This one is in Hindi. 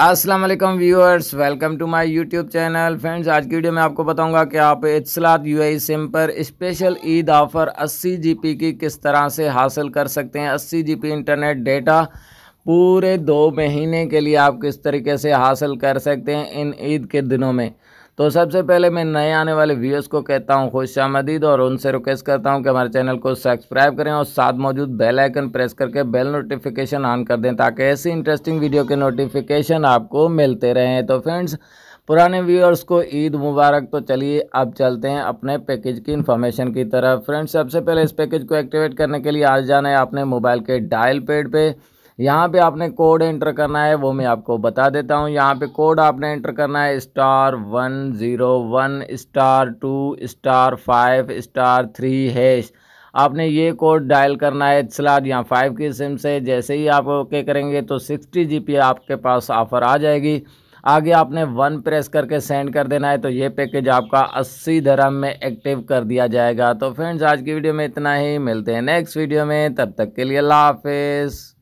अस्सलाम वालेकुम viewers welcome to my YouTube channel friends आज की वीडियो में आपको बताऊंगा कि आप इतसलात यू आई सिम पर स्पेशल ईद ऑफ़र 80 पी की किस तरह से हासिल कर सकते हैं 80 पी इंटरनेट डेटा पूरे दो महीने के लिए आप किस तरीके से हासिल कर सकते हैं इन ईद के दिनों में तो सबसे पहले मैं नए आने वाले व्यूअर्स को कहता हूँ खुश आमदीद और उनसे रिक्वेस्ट करता हूँ कि हमारे चैनल को सब्सक्राइब करें और साथ मौजूद बेल आइकन प्रेस करके बेल नोटिफिकेशन ऑन कर दें ताकि ऐसी इंटरेस्टिंग वीडियो के नोटिफिकेशन आपको मिलते रहें तो फ्रेंड्स पुराने व्यूअर्स को ईद मुबारक तो चलिए अब चलते हैं अपने पैकेज की इन्फॉर्मेशन की तरफ फ्रेंड्स सबसे पहले इस पैकेज को एक्टिवेट करने के लिए आज जाना है अपने मोबाइल के डायल पेड पे यहाँ पे आपने कोड एंटर करना है वो मैं आपको बता देता हूँ यहाँ पे कोड आपने एंटर करना है star one zero one star two star five star three hash आपने ये कोड डायल करना है स्लाट यहाँ फाइव की सिम से जैसे ही आप ओके करेंगे तो सिक्सटी जी आपके पास ऑफ़र आ जाएगी आगे आपने वन प्रेस करके सेंड कर देना है तो ये पैकेज आपका अस्सी धर्म में एक्टिव कर दिया जाएगा तो फ्रेंड्स आज की वीडियो में इतना ही मिलते हैं नेक्स्ट वीडियो में तब तक के लिए अल्लाह हाफिज़